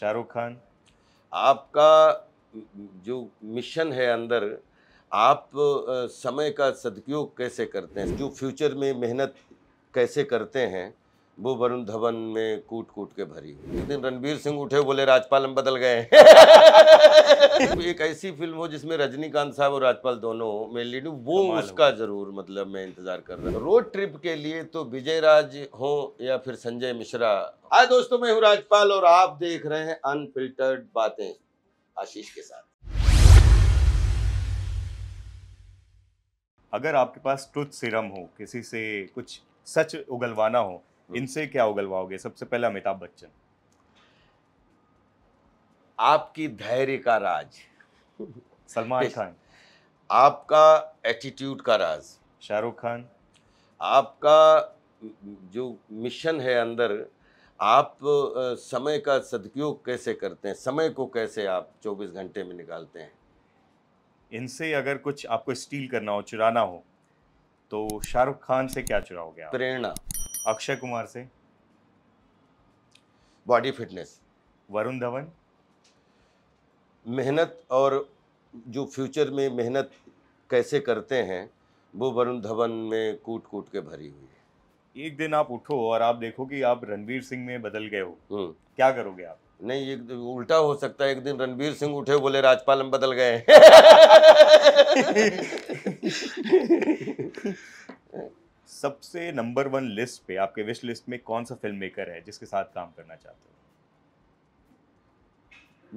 शाहरुख खान आपका जो मिशन है अंदर आप समय का सदुपयोग कैसे करते हैं जो फ्यूचर में मेहनत कैसे करते हैं वो वरुण धवन में कूट कूट के भरी हुई एक दिन रणबीर सिंह उठे बोले राजपाल हम बदल गए एक ऐसी फिल्म हो जिसमें रजनीकांत साहब और राजपाल दोनों में लीड वो उसका जरूर मतलब मैं इंतजार कर रहा हूँ रोड ट्रिप के लिए तो विजय राज हो या फिर संजय मिश्रा आज दोस्तों मैं हूँ राजपाल और आप देख रहे हैं अनफिल्टर्ड बातें आशीष के साथ अगर आपके पास ट्रुथ सीरम हो किसी से कुछ सच उगलवाना हो हम्म। इनसे क्या उगलवाओगे सबसे पहले अमिताभ बच्चन आपकी धैर्य का राज सलमान खान आपका एटीट्यूड का राज शाहरुख खान आपका जो मिशन है अंदर आप समय का सदुपयोग कैसे करते हैं समय को कैसे आप 24 घंटे में निकालते हैं इनसे अगर कुछ आपको स्टील करना हो चुराना हो तो शाहरुख खान से क्या चुराओगे आप प्रेरणा अक्षय कुमार से बॉडी फिटनेस वरुण धवन मेहनत और जो फ्यूचर में मेहनत कैसे करते हैं वो वरुण धवन में कूट कूट के भरी हुई है एक दिन आप उठो और आप देखो कि आप रणवीर सिंह में बदल गए हो हम्म। क्या करोगे आप नहीं एक उल्टा हो सकता है एक दिन रणवीर सिंह उठे बोले राजपाल हम बदल गए सबसे नंबर वन लिस्ट पे आपके विश लिस्ट में कौन सा फिल्म मेकर है जिसके साथ काम करना चाहते हो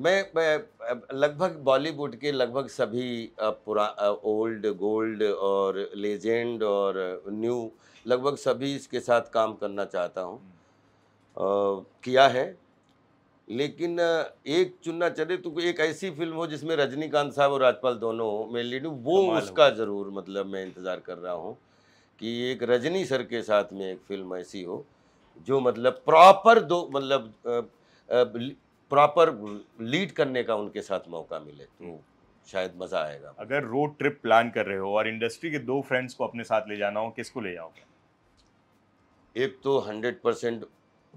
मैं, मैं लगभग बॉलीवुड के लगभग सभी पुरा ओल्ड गोल्ड और लेजेंड और न्यू लगभग सभी इसके साथ काम करना चाहता हूँ हम्म। किया है लेकिन एक चुनना चले तो एक ऐसी फिल्म हो जिसमें रजनीकांत साहब और राजपाल दोनों लीड वो उसका ज़रूर मतलब मैं इंतज़ार कर रहा हूँ कि एक रजनी सर के साथ में एक फिल्म ऐसी हो जो मतलब प्रॉपर दो मतलब प्रॉपर लीड करने का उनके साथ मौका मिले तो हम्म। शायद मज़ा आएगा अगर रोड ट्रिप प्लान कर रहे हो और इंडस्ट्री के दो फ्रेंड्स को अपने साथ ले जाना हो किसको ले जाओगे एक तो हंड्रेड परसेंट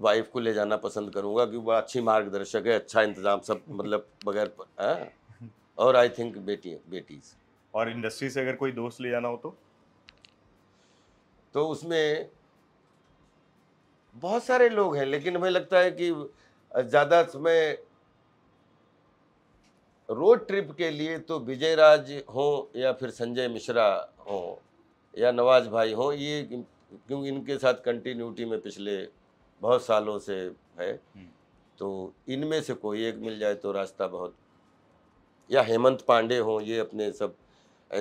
वाइफ को ले जाना पसंद करूंगा क्योंकि वह अच्छी मार्गदर्शक है अच्छा इंतजाम सब मतलब बगैर और आई थिंक बेटी बेटीज और इंडस्ट्री से अगर कोई दोस्त ले जाना हो तो तो उसमें बहुत सारे लोग हैं लेकिन हमें लगता है कि ज़्यादा समय रोड ट्रिप के लिए तो विजय राज हो या फिर संजय मिश्रा हो या नवाज भाई हो ये क्योंकि इनके साथ कंटिन्यूटी में पिछले बहुत सालों से है हम्म। तो इनमें से कोई एक मिल जाए तो रास्ता बहुत या हेमंत पांडे हों ये अपने सब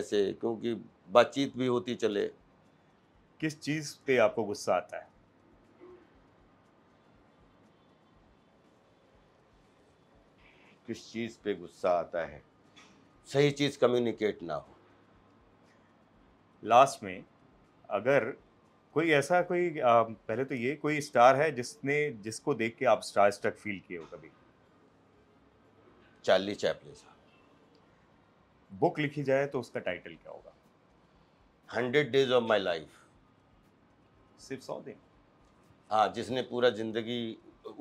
ऐसे क्योंकि बातचीत भी होती चले किस चीज़ पे आपको गुस्सा आता है किस चीज़ पे गुस्सा आता है सही चीज़ कम्युनिकेट ना हो लास्ट में अगर कोई ऐसा कोई आ, पहले तो ये कोई स्टार है जिसने जिसको देख के आप स्टार स्टक फील किए हो कभी चार्ली चैपलिन साहब बुक लिखी जाए तो उसका टाइटल क्या होगा hundred days of my life सिर्फ सौ दिन हाँ जिसने पूरा ज़िंदगी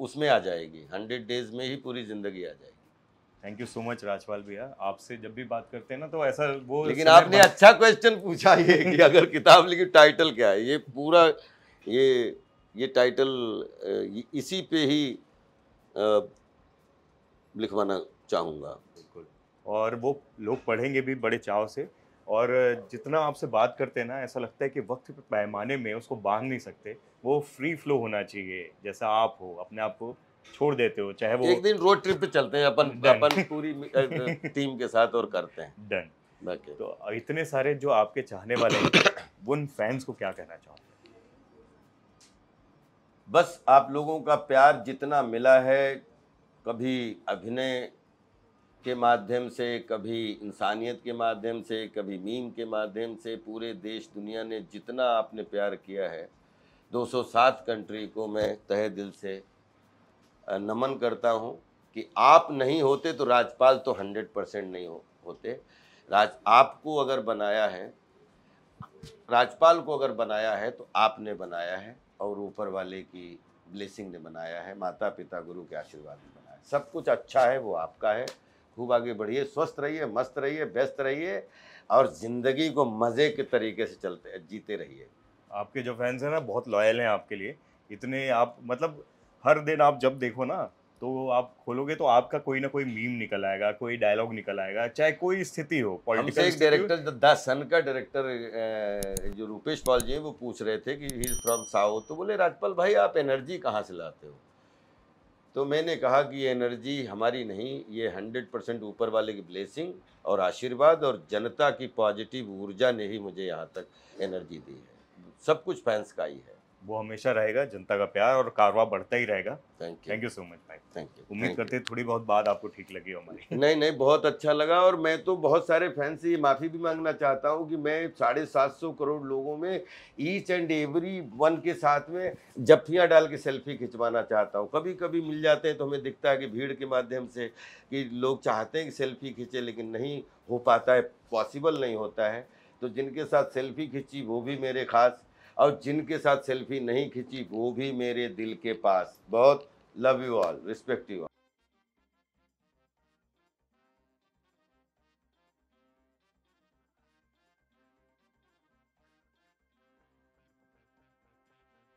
उसमें आ जाएगी हंड्रेड डेज में ही पूरी ज़िंदगी आ जाएगी thank you so much Rajpal भैया आपसे जब भी बात करते हैं ना तो ऐसा वो लेकिन आपने बात... अच्छा क्वेश्चन पूछा ये कि अगर किताब लिखी टाइटल क्या है ये पूरा ये ये टाइटल इसी पे ही लिखवाना चाहूँगा बिल्कुल और वो लोग पढ़ेंगे भी बड़े चाव से और जितना आपसे बात करते हैं ना ऐसा लगता है कि वक्त के पैमाने में उसको बांध नहीं सकते वो फ्री फ्लो होना चाहिए जैसा आप हो अपने आप को छोड़ देते हो चाहे वो एक दिन रोड ट्रिप पे चलते हैं अपन अपन पूरी टीम के साथ और करते हैं डन तो इतने सारे जो आपके चाहने वाले हैं उन फैंस को क्या कहना चाहूँ बस आप लोगों का प्यार जितना मिला है कभी अभिनय के माध्यम से कभी इंसानियत के माध्यम से कभी मीम के माध्यम से पूरे देश दुनिया ने जितना आपने प्यार किया है 207 कंट्री को मैं तहे दिल से नमन करता हूँ कि आप नहीं होते तो राजपाल तो 100 परसेंट नहीं हो, होते राज आपको अगर बनाया है राजपाल को अगर बनाया है तो आपने बनाया है और ऊपर वाले की ब्लेसिंग ने बनाया है माता पिता गुरु के आशीर्वाद ने बनाया सब कुछ अच्छा है वो आपका है खूब आगे बढ़िए स्वस्थ रहिए मस्त रहिए व्यस्त रहिए और ज़िंदगी को मज़े के तरीके से चलते जीते रहिए आपके जो फैंस हैं ना बहुत लॉयल हैं आपके लिए इतने आप मतलब हर दिन आप जब देखो ना तो आप खोलोगे तो आपका कोई ना कोई मीम निकल आएगा कोई डायलॉग निकल आएगा चाहे कोई स्थिति हो पॉलिटिकल एक डायरेक्टर द सन का डायरेक्टर जो रूपेश पाल जी वो पूछ रहे थे कि ही इज फ्रॉम साउथ तो बोले राजपाल भाई आप एनर्जी कहाँ से लाते हो तो मैंने कहा कि ये एनर्जी हमारी नहीं ये हंड्रेड परसेंट ऊपर वाले की ब्लेसिंग और आशीर्वाद और जनता की पॉजिटिव ऊर्जा ने ही मुझे यहाँ तक एनर्जी दी है सब कुछ फैंस का ही है वो हमेशा रहेगा जनता का प्यार और कारवा बढ़ता ही रहेगा थैंक यू सो मच भाई थैंक यू उम्मीद करते हैं थोड़ी बहुत बात आपको ठीक लगी हमारी नहीं नहीं बहुत अच्छा लगा और मैं तो बहुत सारे फैन से ये माफ़ी भी मांगना चाहता हूँ कि मैं साढ़े सात सौ करोड़ लोगों में ईच एंड एवरी वन के साथ में जफ्फियाँ डाल के सेल्फी खिंचवाना चाहता हूँ कभी कभी मिल जाते हैं तो हमें दिखता है कि भीड़ के माध्यम से कि लोग चाहते हैं कि सेल्फी खींचे लेकिन नहीं हो पाता है पॉसिबल नहीं होता है तो जिनके साथ सेल्फी खींची वो भी मेरे खास और जिनके साथ सेल्फी नहीं खींची वो भी मेरे दिल के पास बहुत love you all respect you all